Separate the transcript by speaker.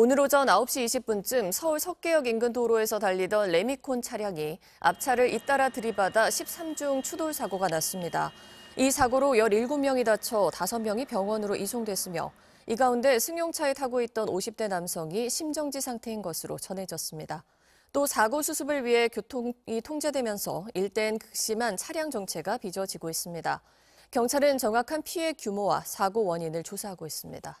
Speaker 1: 오늘 오전 9시 20분쯤 서울 석계역 인근 도로에서 달리던 레미콘 차량이 앞차를 잇따라 들이받아 13중 추돌 사고가 났습니다. 이 사고로 17명이 다쳐 5명이 병원으로 이송됐으며 이 가운데 승용차에 타고 있던 50대 남성이 심정지 상태인 것으로 전해졌습니다. 또 사고 수습을 위해 교통이 통제되면서 일대엔 극심한 차량 정체가 빚어지고 있습니다. 경찰은 정확한 피해 규모와 사고 원인을 조사하고 있습니다.